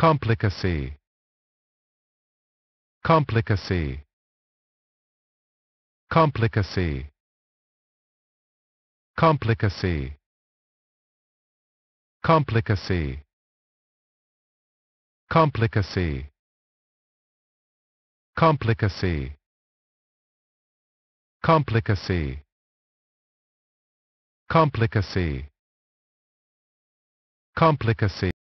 Complicacy. Complicacy. Complicacy. Complicacy. Complicacy. Complicacy. Complicacy. Complicacy. Complicacy. Complicacy.